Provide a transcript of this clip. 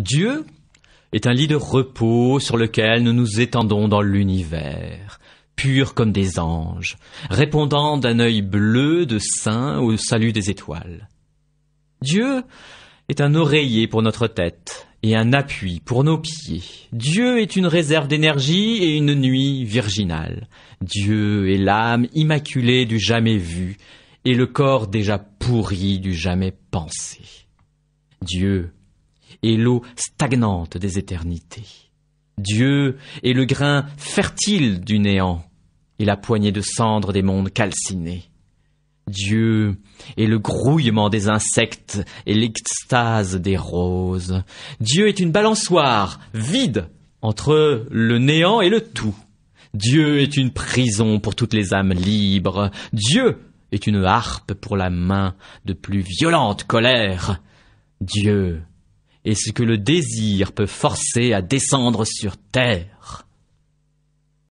Dieu est un lit de repos sur lequel nous nous étendons dans l'univers, pur comme des anges, répondant d'un œil bleu de saint au salut des étoiles. Dieu est un oreiller pour notre tête et un appui pour nos pieds. Dieu est une réserve d'énergie et une nuit virginale. Dieu est l'âme immaculée du jamais vu et le corps déjà pourri du jamais pensé. Dieu et l'eau stagnante des éternités. Dieu est le grain fertile du néant et la poignée de cendres des mondes calcinés. Dieu est le grouillement des insectes et l'extase des roses. Dieu est une balançoire vide entre le néant et le tout. Dieu est une prison pour toutes les âmes libres. Dieu est une harpe pour la main de plus violente colère. Dieu et ce que le désir peut forcer à descendre sur terre.